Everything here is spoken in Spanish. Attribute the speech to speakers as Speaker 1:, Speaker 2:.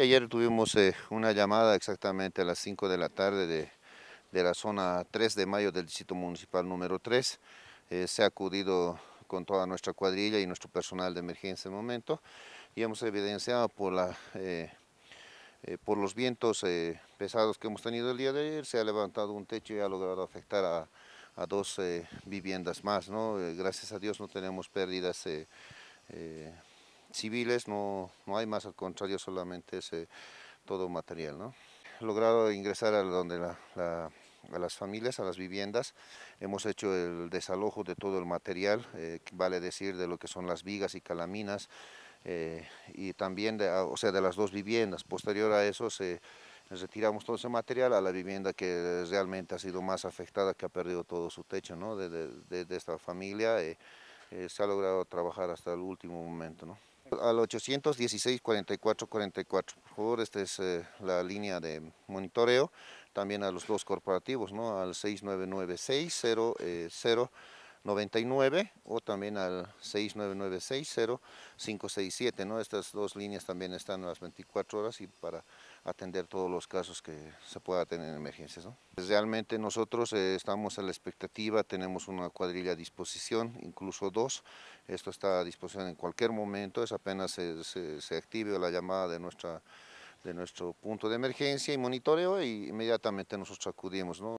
Speaker 1: Ayer tuvimos eh, una llamada exactamente a las 5 de la tarde de, la zona 3 de mayo del distrito municipal número 3. Eh, se ha acudido con toda nuestra cuadrilla y nuestro personal de emergencia en el momento y hemos evidenciado por, la, eh, por los vientos pesados que hemos tenido el día de ayer, se ha levantado un techo y ha logrado afectar a, dos viviendas más. ¿no? gracias a Dios no tenemos pérdidas civiles no, hay más, al contrario, solamente ese eh, todo material. ¿no? Logrado ingresar a donde las familias, a las viviendas, hemos hecho el desalojo de todo el material, eh, vale decir de lo que son las vigas y calaminas, eh, y también de, o sea, de las dos viviendas. Posterior a eso se retiramos todo ese material a la vivienda que realmente ha sido más afectada, que ha perdido todo su techo ¿no? de, esta familia. se ha logrado trabajar hasta el último momento. ¿no? Al 816 44 Por favor, esta es eh, la línea de monitoreo. También a los dos corporativos, ¿no? Al 6996 600 99 o también al 69960567, ¿no? Estas dos líneas también están a las 24 horas y para atender todos los casos que se pueda tener en emergencias, ¿no? Pues realmente nosotros eh, estamos a la expectativa, tenemos una cuadrilla a disposición, incluso dos, esto está a disposición en cualquier momento, es apenas se, active la llamada de nuestra de nuestro punto de emergencia y monitoreo y e inmediatamente nosotros acudimos. ¿no?